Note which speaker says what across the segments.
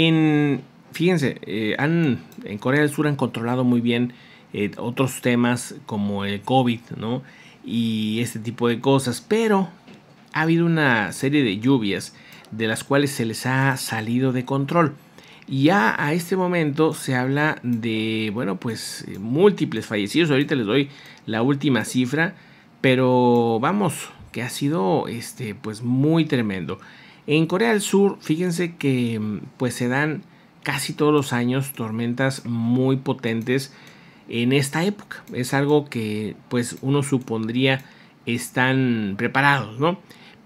Speaker 1: En, fíjense, eh, han, en Corea del Sur han controlado muy bien eh, otros temas como el COVID, ¿no? Y este tipo de cosas, pero ha habido una serie de lluvias de las cuales se les ha salido de control. Ya a este momento se habla de, bueno, pues eh, múltiples fallecidos. Ahorita les doy la última cifra, pero vamos, que ha sido, este, pues muy tremendo. En Corea del Sur, fíjense que pues se dan casi todos los años tormentas muy potentes en esta época. Es algo que pues uno supondría están preparados, ¿no?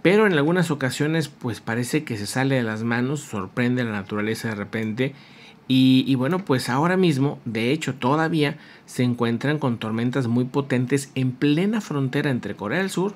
Speaker 1: Pero en algunas ocasiones pues parece que se sale de las manos, sorprende la naturaleza de repente y, y, bueno, pues ahora mismo, de hecho todavía, se encuentran con tormentas muy potentes en plena frontera entre Corea del Sur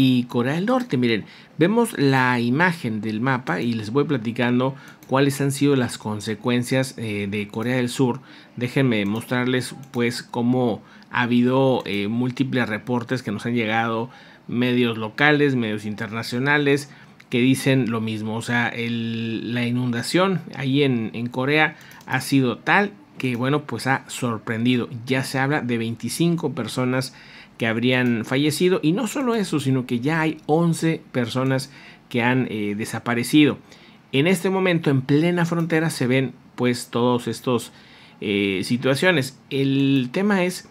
Speaker 1: y Corea del Norte. Miren, vemos la imagen del mapa y les voy platicando cuáles han sido las consecuencias eh, de Corea del Sur. Déjenme mostrarles pues cómo ha habido eh, múltiples reportes que nos han llegado medios locales, medios internacionales que dicen lo mismo, o sea, la inundación ahí en Corea ha sido tal que bueno, pues ha sorprendido. Ya se habla de 25 personas que habrían fallecido y no solo eso, sino que ya hay 11 personas que han eh, desaparecido. En este momento, en plena frontera, se ven pues todos estos eh, situaciones. El tema es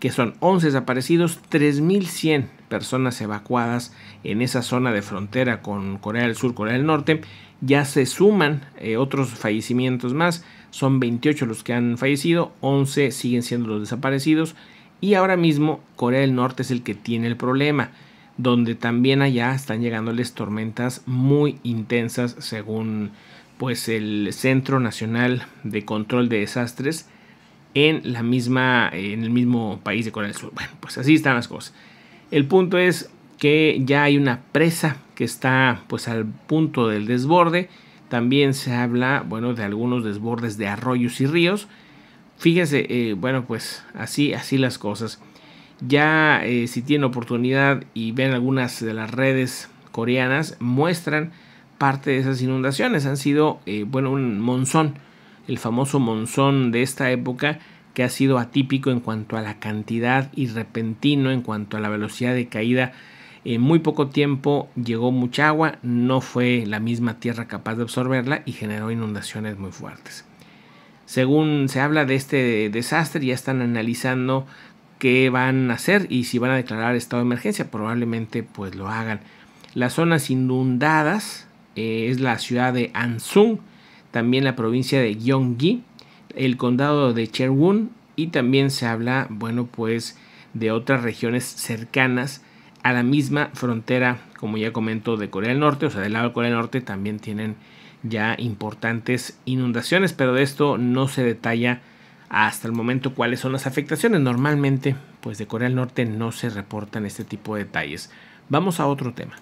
Speaker 1: que son 11 desaparecidos, 3.100 personas evacuadas en esa zona de frontera con Corea del Sur, Corea del Norte. Ya se suman eh, otros fallecimientos más, son 28 los que han fallecido, 11 siguen siendo los desaparecidos y ahora mismo Corea del Norte es el que tiene el problema, donde también allá están llegándoles tormentas muy intensas según pues el Centro Nacional de Control de Desastres en, la misma, en el mismo país de Corea del Sur. Bueno, pues así están las cosas. El punto es que ya hay una presa que está pues al punto del desborde. También se habla, bueno, de algunos desbordes de arroyos y ríos. Fíjense, eh, bueno, pues así, así las cosas. Ya eh, si tienen oportunidad y ven algunas de las redes coreanas, muestran parte de esas inundaciones. Han sido, eh, bueno, un monzón el famoso monzón de esta época que ha sido atípico en cuanto a la cantidad y repentino en cuanto a la velocidad de caída. En muy poco tiempo llegó mucha agua, no fue la misma tierra capaz de absorberla y generó inundaciones muy fuertes. Según se habla de este desastre, ya están analizando qué van a hacer y si van a declarar estado de emergencia, probablemente pues lo hagan. Las zonas inundadas eh, es la ciudad de Ansung, también la provincia de Gyeonggi, el condado de Cherwun y también se habla, bueno, pues de otras regiones cercanas a la misma frontera, como ya comento, de Corea del Norte, o sea, del lado de Corea del Norte también tienen ya importantes inundaciones, pero de esto no se detalla hasta el momento cuáles son las afectaciones. Normalmente, pues de Corea del Norte no se reportan este tipo de detalles. Vamos a otro tema.